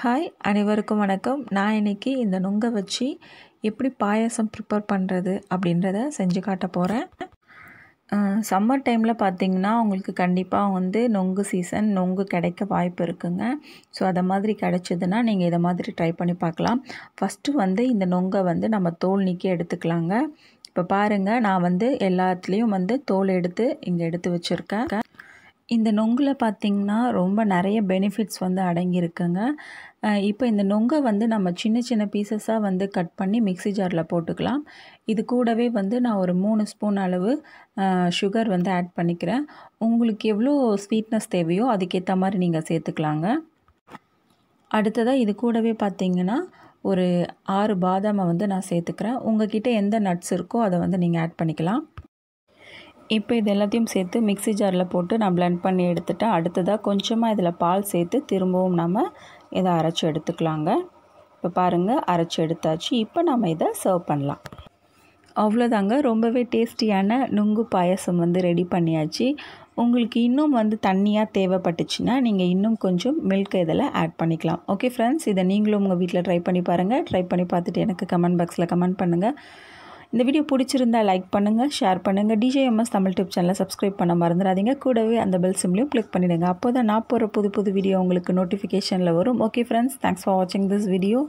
hi அனைவருக்கும் வணக்கம் நான் இன்றைக்கி இந்த நுங்கை வச்சு எப்படி பாயாசம் ப்ரிப்பேர் பண்ணுறது அப்படின்றத செஞ்சு காட்ட போகிறேன் சம்மர் டைமில் பார்த்திங்கன்னா உங்களுக்கு கண்டிப்பாக வந்து நொங்கு சீசன் நொங்கு கிடைக்க வாய்ப்பு இருக்குங்க ஸோ அதை மாதிரி கிடைச்சதுன்னா நீங்கள் இதை மாதிரி ட்ரை பண்ணி பார்க்கலாம் ஃபஸ்ட்டு வந்து இந்த நொங்கை வந்து நம்ம தோல் நீக்கி எடுத்துக்கலாங்க இப்போ பாருங்கள் நான் வந்து எல்லாத்துலேயும் வந்து தோல் எடுத்து இங்கே எடுத்து வச்சுருக்கேன் இந்த நொங்கில் பார்த்திங்கன்னா ரொம்ப நிறைய பெனிஃபிட்ஸ் வந்து அடங்கியிருக்குங்க இப்போ இந்த நொங்கை வந்து நம்ம சின்ன சின்ன பீசஸாக வந்து கட் பண்ணி மிக்சி ஜாரில் போட்டுக்கலாம் இது கூடவே வந்து நான் ஒரு மூணு ஸ்பூன் அளவு சுகர் வந்து ஆட் பண்ணிக்கிறேன் உங்களுக்கு எவ்வளோ ஸ்வீட்னஸ் தேவையோ அதுக்கேற்ற மாதிரி நீங்கள் சேர்த்துக்கலாங்க அடுத்ததாக இது கூடவே பார்த்திங்கன்னா ஒரு ஆறு பாதாமை வந்து நான் சேர்த்துக்கிறேன் உங்ககிட்ட எந்த நட்ஸ் இருக்கோ அதை வந்து நீங்கள் ஆட் பண்ணிக்கலாம் இப்போ இது எல்லாத்தையும் சேர்த்து மிக்சி ஜாரில் போட்டு நான் பிளெண்ட் பண்ணி எடுத்துட்டேன் அடுத்ததாக கொஞ்சமாக இதில் பால் சேர்த்து திரும்பவும் நம்ம இதை அரைச்சி எடுத்துக்கலாங்க இப்போ பாருங்கள் அரைச்சி எடுத்தாச்சு இப்போ நம்ம இதை சர்வ் பண்ணலாம் அவ்வளோதாங்க ரொம்பவே டேஸ்டியான நுங்கு பாயசம் வந்து ரெடி பண்ணியாச்சு உங்களுக்கு இன்னும் வந்து தண்ணியாக தேவைப்பட்டுச்சுன்னா நீங்கள் இன்னும் கொஞ்சம் மில்க் இதில் ஆட் பண்ணிக்கலாம் ஓகே ஃப்ரெண்ட்ஸ் இதை நீங்களும் உங்கள் வீட்டில் ட்ரை பண்ணி பாருங்கள் ட்ரை பண்ணி பார்த்துட்டு எனக்கு கமெண்ட் பாக்ஸில் கமெண்ட் பண்ணுங்கள் இந்த வீடியோ பிடிச்சிருந்தால் லைக் பண்ணுங்கள் ஷேர் பண்ணுங்கள் டிஜேஎம்எஸ் தமிழ் டியூப் சேனலை சப்ஸ்கிரைப் பண்ண மறந்துடாதீங்க கூடவே அந்த பெல் சிம்லையும் கிளிக் பண்ணிவிடுங்க அப்போ தான் நான் போகிற புது புது வீடியோ உங்களுக்கு நோட்டிஃபிகேஷனில் வரும் ஓகே ஃப்ரெண்ட்ஸ் தேங்க்ஸ் ஃபார் வாட்சிங் திஸ் வீடியோ